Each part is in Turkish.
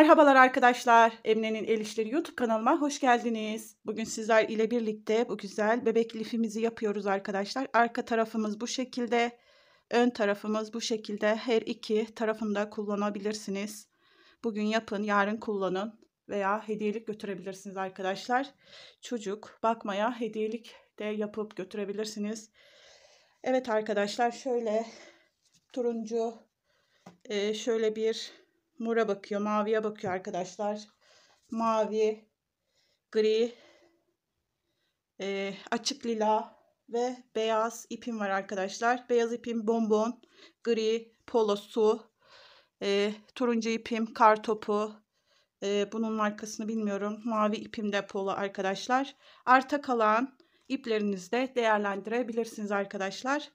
Merhabalar arkadaşlar. Emine'nin El İşleri YouTube kanalıma hoş geldiniz. Bugün sizler ile birlikte bu güzel bebek lifimizi yapıyoruz arkadaşlar. Arka tarafımız bu şekilde. Ön tarafımız bu şekilde. Her iki tarafında kullanabilirsiniz. Bugün yapın, yarın kullanın veya hediyelik götürebilirsiniz arkadaşlar. Çocuk bakmaya hediyelik de yapıp götürebilirsiniz. Evet arkadaşlar şöyle turuncu e, şöyle bir mora bakıyor, maviye bakıyor arkadaşlar. Mavi, gri, e, açık lila ve beyaz ipim var arkadaşlar. Beyaz ipim bonbon, gri, polosu, e, turuncu ipim kar topu. E, bunun markasını bilmiyorum. Mavi ipim de polo arkadaşlar. Arta kalan iplerinizde değerlendirebilirsiniz arkadaşlar.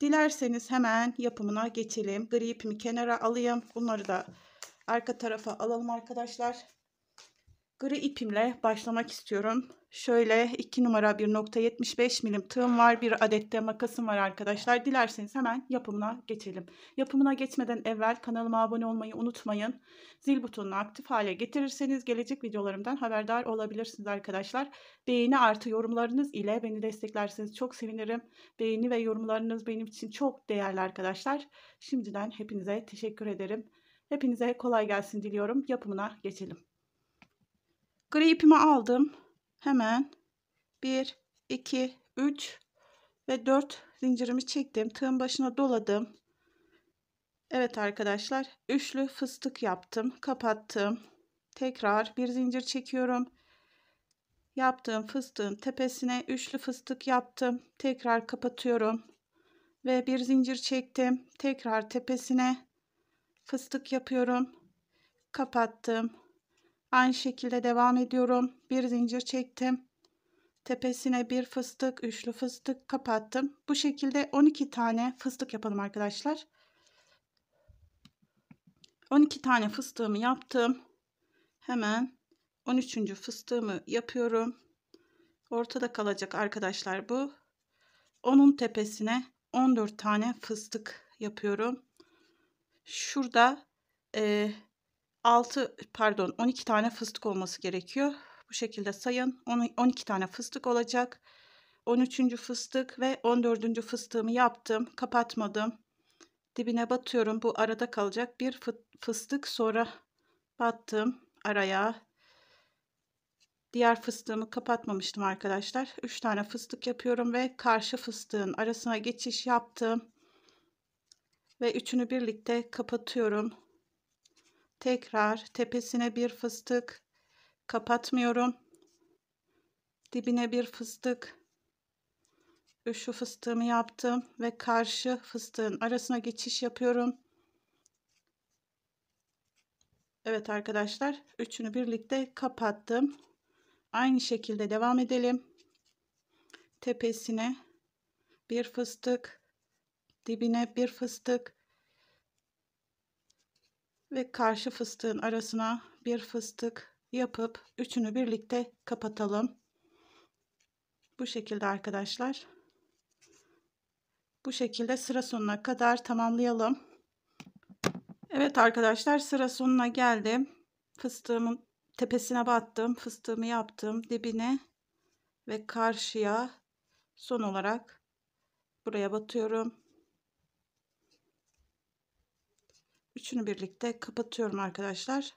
Dilerseniz hemen yapımına geçelim. Gri ipimi kenara alayım. Bunları da arka tarafa alalım arkadaşlar. Gri ipimle başlamak istiyorum. Şöyle 2 numara 1.75 milim tığım var. Bir adette makasım var arkadaşlar. Dilerseniz hemen yapımına geçelim. Yapımına geçmeden evvel kanalıma abone olmayı unutmayın. Zil butonunu aktif hale getirirseniz gelecek videolarımdan haberdar olabilirsiniz arkadaşlar. Beğeni artı yorumlarınız ile beni desteklerseniz çok sevinirim. Beğeni ve yorumlarınız benim için çok değerli arkadaşlar. Şimdiden hepinize teşekkür ederim. Hepinize kolay gelsin diliyorum. Yapımına geçelim. Gri ipimi aldım. Hemen 1, 2, 3 ve 4 zincirimi çektim. Tığın başına doladım. Evet arkadaşlar üçlü fıstık yaptım. Kapattım. Tekrar bir zincir çekiyorum. Yaptığım fıstığın tepesine üçlü fıstık yaptım. Tekrar kapatıyorum. Ve bir zincir çektim. Tekrar tepesine fıstık yapıyorum. Kapattım. Aynı şekilde devam ediyorum. Bir zincir çektim. Tepesine bir fıstık, üçlü fıstık kapattım. Bu şekilde 12 tane fıstık yapalım arkadaşlar. 12 tane fıstığımı yaptım. Hemen 13. fıstığımı yapıyorum. Ortada kalacak arkadaşlar bu. Onun tepesine 14 tane fıstık yapıyorum. Şurada e, 6 pardon 12 tane fıstık olması gerekiyor. Bu şekilde sayın. 12 tane fıstık olacak. 13. fıstık ve 14. fıstığımı yaptım. Kapatmadım. Dibine batıyorum. Bu arada kalacak bir fıstık. Sonra battım araya. Diğer fıstığımı kapatmamıştım arkadaşlar. 3 tane fıstık yapıyorum ve karşı fıstığın arasına geçiş yaptım ve üçünü birlikte kapatıyorum. Tekrar tepesine bir fıstık kapatmıyorum. Dibine bir fıstık. Üçlü fıstığımı yaptım ve karşı fıstığın arasına geçiş yapıyorum. Evet arkadaşlar üçünü birlikte kapattım. Aynı şekilde devam edelim. Tepesine bir fıstık dibine bir fıstık ve karşı fıstığın arasına bir fıstık yapıp üçünü birlikte kapatalım. Bu şekilde arkadaşlar. Bu şekilde sıra sonuna kadar tamamlayalım. Evet arkadaşlar sıra sonuna geldim. Fıstığımın tepesine battım. Fıstığımı yaptım. Dibine ve karşıya son olarak buraya batıyorum. Üçünü birlikte kapatıyorum arkadaşlar.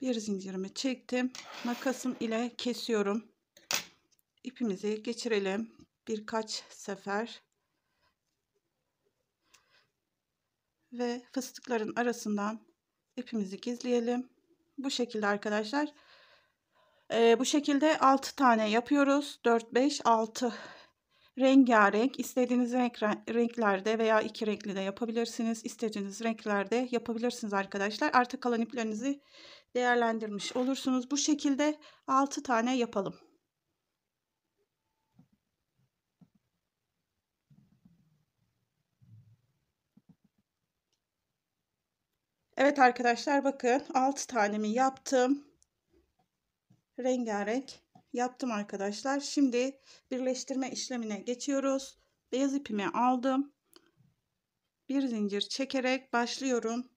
Bir zincirimi çektim. Makasım ile kesiyorum. İpimizi geçirelim birkaç sefer. Ve fıstıkların arasından ipimizi gizleyelim. Bu şekilde arkadaşlar. Ee, bu şekilde 6 tane yapıyoruz. 4, 5, 6 rengarenk istediğiniz renk, renklerde veya iki renkli de yapabilirsiniz. İstediğiniz renklerde yapabilirsiniz arkadaşlar. Artık kalan iplerinizi değerlendirmiş olursunuz. Bu şekilde 6 tane yapalım. Evet arkadaşlar bakın 6 tanemi yaptım. Rengarenk yaptım arkadaşlar. Şimdi birleştirme işlemine geçiyoruz. Beyaz ipimi aldım. Bir zincir çekerek başlıyorum.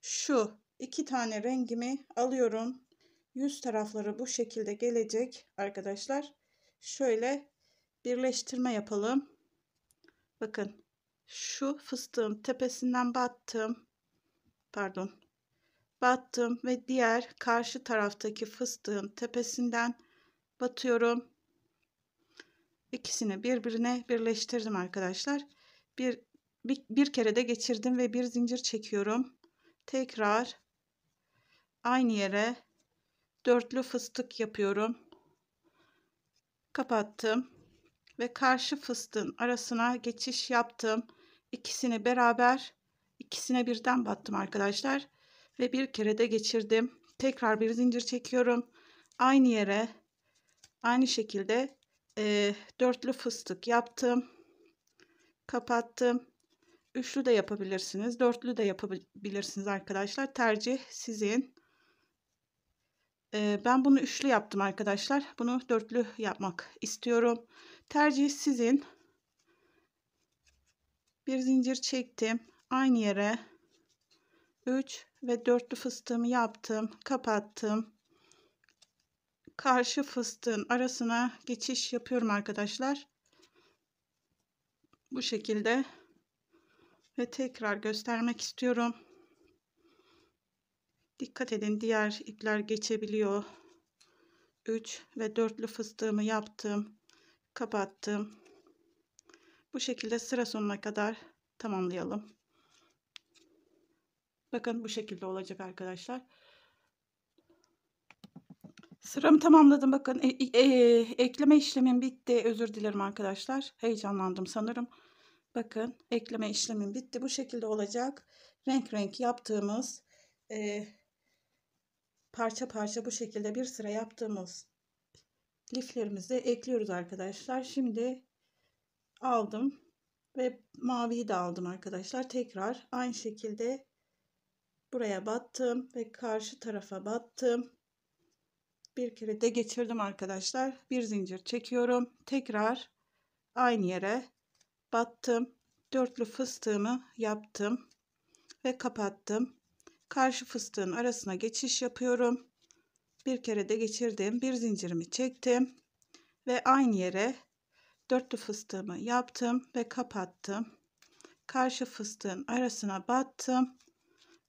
Şu iki tane rengimi alıyorum. Yüz tarafları bu şekilde gelecek arkadaşlar. Şöyle birleştirme yapalım. Bakın şu fıstığın tepesinden battım. Pardon. Battım ve diğer karşı taraftaki fıstığın tepesinden batıyorum. İkisini birbirine birleştirdim arkadaşlar. Bir, bir, bir kere de geçirdim ve bir zincir çekiyorum. Tekrar aynı yere dörtlü fıstık yapıyorum. Kapattım ve karşı fıstığın arasına geçiş yaptım. İkisini beraber ikisine birden battım arkadaşlar ve bir kere de geçirdim. Tekrar bir zincir çekiyorum. Aynı yere Aynı şekilde e, dörtlü fıstık yaptım. Kapattım. Üçlü de yapabilirsiniz. Dörtlü de yapabilirsiniz arkadaşlar. Tercih sizin. E, ben bunu üçlü yaptım arkadaşlar. Bunu dörtlü yapmak istiyorum. Tercih sizin. Bir zincir çektim. Aynı yere 3 ve dörtlü fıstığımı yaptım. Kapattım karşı fıstığın arasına geçiş yapıyorum arkadaşlar. Bu şekilde ve tekrar göstermek istiyorum. Dikkat edin diğer ipler geçebiliyor. 3 ve dörtlü fıstığımı yaptım. Kapattım. Bu şekilde sıra sonuna kadar tamamlayalım. Bakın bu şekilde olacak arkadaşlar. Sıramı tamamladım bakın. E, e, ekleme işlemim bitti. Özür dilerim arkadaşlar. Heyecanlandım sanırım. Bakın ekleme işlemim bitti. Bu şekilde olacak. Renk renk yaptığımız e, parça parça bu şekilde bir sıra yaptığımız liflerimizi ekliyoruz arkadaşlar. Şimdi aldım ve maviyi de aldım arkadaşlar. Tekrar aynı şekilde buraya battım ve karşı tarafa battım bir kere de geçirdim arkadaşlar. Bir zincir çekiyorum. Tekrar aynı yere battım. Dörtlü fıstığımı yaptım ve kapattım. Karşı fıstığın arasına geçiş yapıyorum. Bir kere de geçirdim. Bir zincirimi çektim ve aynı yere dörtlü fıstığımı yaptım ve kapattım. Karşı fıstığın arasına battım.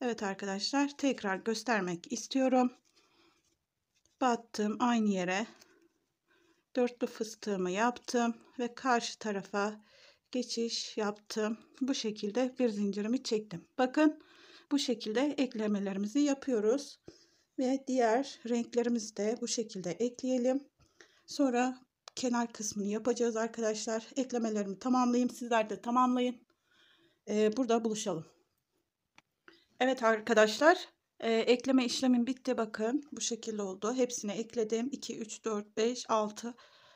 Evet arkadaşlar tekrar göstermek istiyorum battığım aynı yere dörtlü fıstığımı yaptım ve karşı tarafa geçiş yaptım. Bu şekilde bir zincirimi çektim. Bakın bu şekilde eklemelerimizi yapıyoruz. Ve diğer renklerimizi de bu şekilde ekleyelim. Sonra kenar kısmını yapacağız arkadaşlar. Eklemelerimi tamamlayayım. Sizler de tamamlayın. Ee, burada buluşalım. Evet arkadaşlar ee, ekleme işlemim bitti bakın. Bu şekilde oldu. Hepsini ekledim. 2, 3, 4, 5, 6.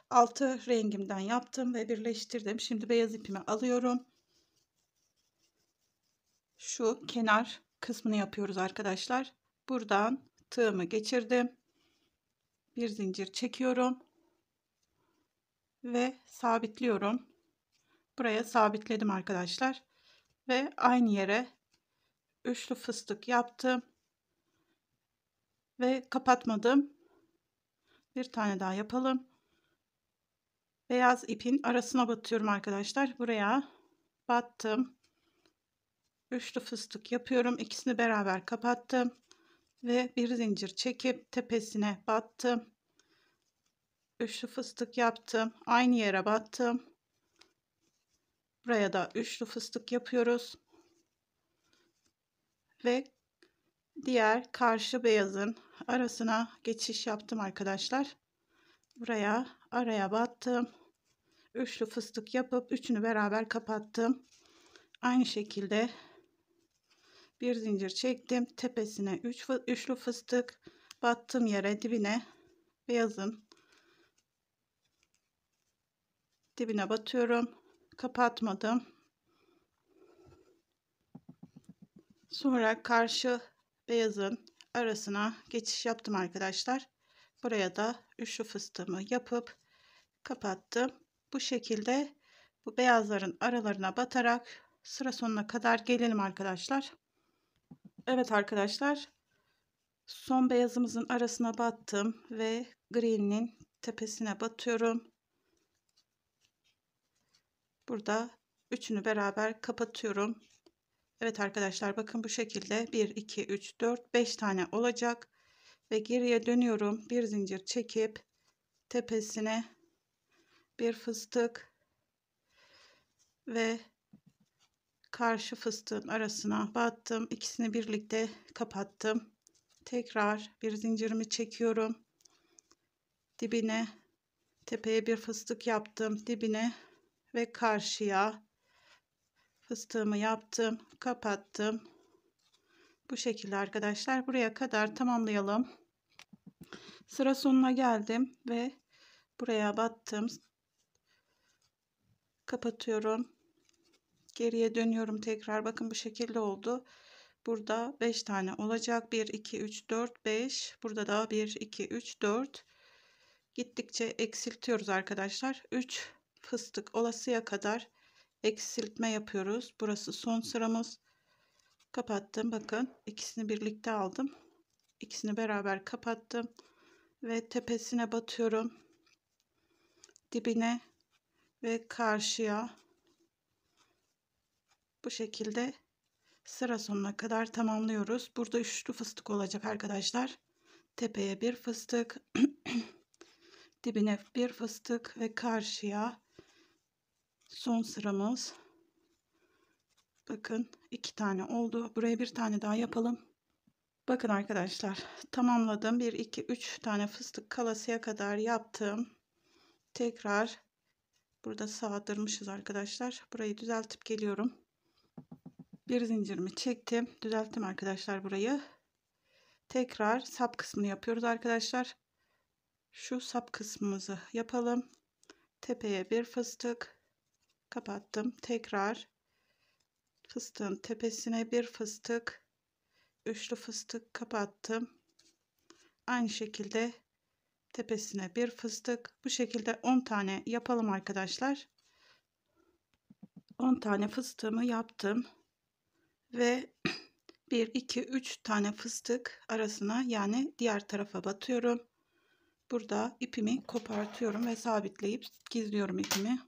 6 rengimden yaptım ve birleştirdim. Şimdi beyaz ipimi alıyorum. Şu kenar kısmını yapıyoruz arkadaşlar. Buradan tığımı geçirdim. Bir zincir çekiyorum. Ve sabitliyorum. Buraya sabitledim arkadaşlar. Ve aynı yere üçlü fıstık yaptım ve kapatmadım. Bir tane daha yapalım. Beyaz ipin arasına batıyorum arkadaşlar. Buraya battım. Üçlü fıstık yapıyorum. İkisini beraber kapattım. Ve bir zincir çekip tepesine battım. Üçlü fıstık yaptım. Aynı yere battım. Buraya da üçlü fıstık yapıyoruz. Ve diğer karşı beyazın arasına geçiş yaptım arkadaşlar. Buraya araya battım. Üçlü fıstık yapıp üçünü beraber kapattım. Aynı şekilde bir zincir çektim. Tepesine üç, üçlü fıstık battım yere dibine beyazın dibine batıyorum. Kapatmadım. Sonra karşı beyazın arasına geçiş yaptım arkadaşlar. Buraya da üçlü fıstığımı yapıp kapattım. Bu şekilde bu beyazların aralarına batarak sıra sonuna kadar gelelim arkadaşlar. Evet arkadaşlar son beyazımızın arasına battım ve green'in tepesine batıyorum. Burada üçünü beraber kapatıyorum. Evet arkadaşlar bakın bu şekilde 1 2 3 4 5 tane olacak ve geriye dönüyorum bir zincir çekip tepesine bir fıstık ve karşı fıstığın arasına battım ikisini birlikte kapattım tekrar bir zincirimi çekiyorum dibine tepeye bir fıstık yaptım dibine ve karşıya fıstığımı yaptım kapattım bu şekilde arkadaşlar buraya kadar tamamlayalım sıra sonuna geldim ve buraya battım kapatıyorum geriye dönüyorum tekrar bakın bu şekilde oldu burada 5 tane olacak 1 2 3 4 5 burada da 1 2 3 4 gittikçe eksiltiyoruz arkadaşlar 3 fıstık olasıya kadar eksiltme yapıyoruz. Burası son sıramız. Kapattım. Bakın ikisini birlikte aldım. İkisini beraber kapattım. Ve tepesine batıyorum. Dibine ve karşıya. Bu şekilde sıra sonuna kadar tamamlıyoruz. Burada üçlü fıstık olacak arkadaşlar. Tepeye bir fıstık. dibine bir fıstık ve karşıya son sıramız bakın iki tane oldu buraya bir tane daha yapalım bakın arkadaşlar tamamladım Bir iki üç tane fıstık kalasıya kadar yaptım tekrar burada sağdırmışız arkadaşlar burayı düzeltip geliyorum bir zincirimi çektim düzelttim arkadaşlar burayı tekrar sap kısmını yapıyoruz arkadaşlar şu sap kısmımızı yapalım tepeye bir fıstık kapattım. Tekrar fıstığın tepesine bir fıstık, üçlü fıstık kapattım. Aynı şekilde tepesine bir fıstık. Bu şekilde 10 tane yapalım arkadaşlar. 10 tane fıstığımı yaptım. Ve 1, 2, 3 tane fıstık arasına yani diğer tarafa batıyorum. Burada ipimi kopartıyorum ve sabitleyip gizliyorum ipimi.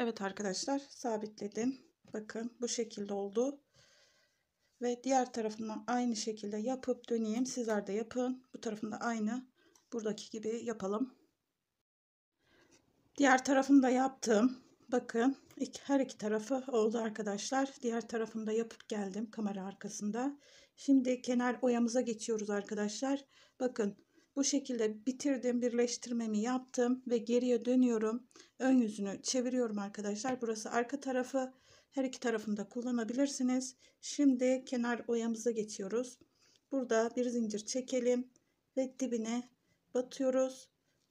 Evet arkadaşlar sabitledim. Bakın bu şekilde oldu. Ve diğer tarafını aynı şekilde yapıp döneyim. Sizler de yapın. Bu tarafında aynı buradaki gibi yapalım. Diğer tarafını da yaptım. Bakın her iki tarafı oldu arkadaşlar. Diğer tarafını da yapıp geldim kamera arkasında. Şimdi kenar oyamıza geçiyoruz arkadaşlar. Bakın bu şekilde bitirdim. Birleştirmemi yaptım ve geriye dönüyorum. Ön yüzünü çeviriyorum arkadaşlar. Burası arka tarafı. Her iki tarafında kullanabilirsiniz. Şimdi kenar oyamıza geçiyoruz. Burada bir zincir çekelim ve dibine batıyoruz.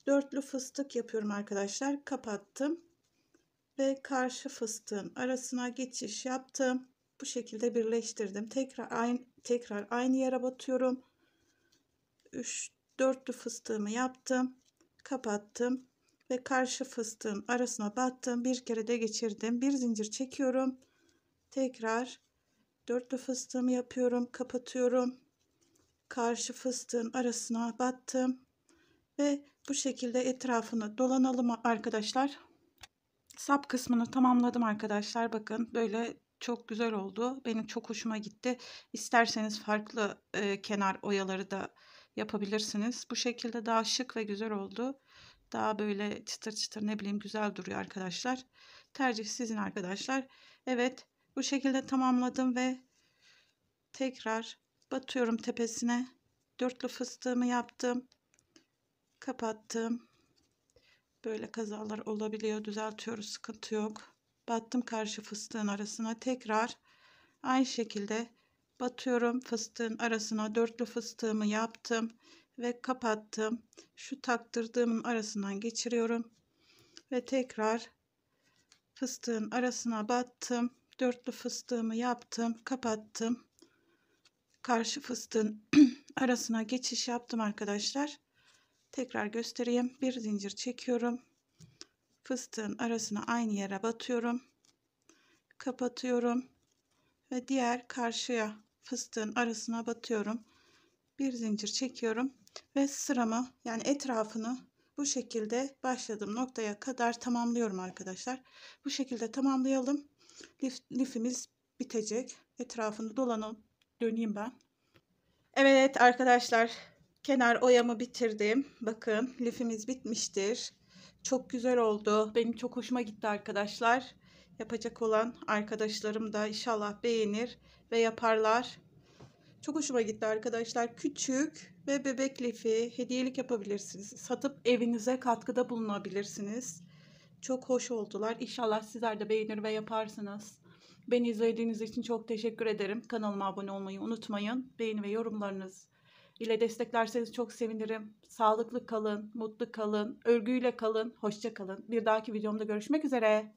Dörtlü fıstık yapıyorum arkadaşlar. Kapattım ve karşı fıstığın arasına geçiş yaptım. Bu şekilde birleştirdim. Tekrar aynı tekrar aynı yere batıyorum. 3 dörtlü fıstığımı yaptım kapattım ve karşı fıstığın arasına battım bir kere de geçirdim bir zincir çekiyorum tekrar dörtlü fıstığımı yapıyorum kapatıyorum karşı fıstığın arasına battım ve bu şekilde etrafını dolanalım arkadaşlar sap kısmını tamamladım arkadaşlar bakın böyle çok güzel oldu benim çok hoşuma gitti İsterseniz farklı e, kenar oyaları da yapabilirsiniz. Bu şekilde daha şık ve güzel oldu. Daha böyle çıtır çıtır ne bileyim güzel duruyor arkadaşlar. Tercih sizin arkadaşlar. Evet bu şekilde tamamladım ve tekrar batıyorum tepesine. Dörtlü fıstığımı yaptım. Kapattım. Böyle kazalar olabiliyor. Düzeltiyoruz. Sıkıntı yok. Battım karşı fıstığın arasına. Tekrar aynı şekilde batıyorum fıstığın arasına dörtlü fıstığımı yaptım ve kapattım şu taktırdığımın arasından geçiriyorum ve tekrar fıstığın arasına battım dörtlü fıstığımı yaptım kapattım karşı fıstığın arasına geçiş yaptım arkadaşlar tekrar göstereyim bir zincir çekiyorum fıstığın arasına aynı yere batıyorum kapatıyorum ve diğer karşıya fıstığın arasına batıyorum. Bir zincir çekiyorum ve sıramı yani etrafını bu şekilde başladığım noktaya kadar tamamlıyorum arkadaşlar. Bu şekilde tamamlayalım. Lif, lifimiz bitecek. Etrafını dolanıp döneyim ben. Evet arkadaşlar kenar oyamı bitirdim. Bakın lifimiz bitmiştir. Çok güzel oldu. Benim çok hoşuma gitti arkadaşlar. Yapacak olan arkadaşlarım da inşallah beğenir ve yaparlar. Çok hoşuma gitti arkadaşlar. Küçük ve bebek lifi hediyelik yapabilirsiniz. Satıp evinize katkıda bulunabilirsiniz. Çok hoş oldular. İnşallah sizler de beğenir ve yaparsınız. Beni izlediğiniz için çok teşekkür ederim. Kanalıma abone olmayı unutmayın. Beğeni ve yorumlarınız ile desteklerseniz çok sevinirim. Sağlıklı kalın, mutlu kalın, örgüyle kalın, hoşça kalın. Bir dahaki videomda görüşmek üzere.